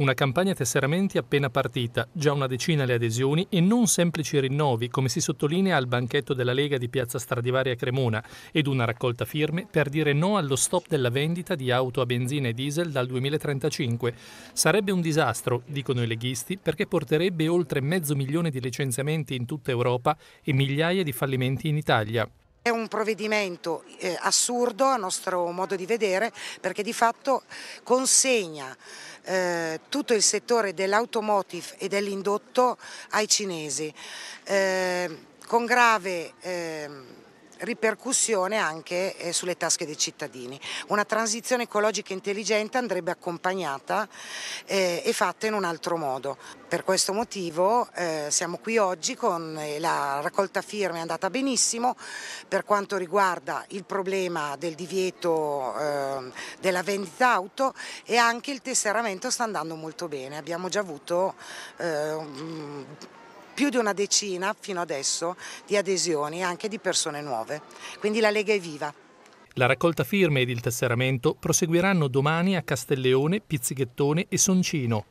Una campagna tesseramenti appena partita, già una decina le adesioni e non semplici rinnovi, come si sottolinea al banchetto della Lega di Piazza Stradivaria Cremona, ed una raccolta firme per dire no allo stop della vendita di auto a benzina e diesel dal 2035. Sarebbe un disastro, dicono i leghisti, perché porterebbe oltre mezzo milione di licenziamenti in tutta Europa e migliaia di fallimenti in Italia. È un provvedimento eh, assurdo a nostro modo di vedere perché di fatto consegna eh, tutto il settore dell'automotive e dell'indotto ai cinesi, eh, con grave ehm, ripercussione anche eh, sulle tasche dei cittadini. Una transizione ecologica intelligente andrebbe accompagnata eh, e fatta in un altro modo. Per questo motivo eh, siamo qui oggi con eh, la raccolta firme è andata benissimo per quanto riguarda il problema del divieto ehm, della vendita auto e anche il tesseramento sta andando molto bene. Abbiamo già avuto ehm, più di una decina fino adesso di adesioni anche di persone nuove. Quindi la Lega è viva. La raccolta firme ed il tesseramento proseguiranno domani a Castelleone, Pizzighettone e Soncino,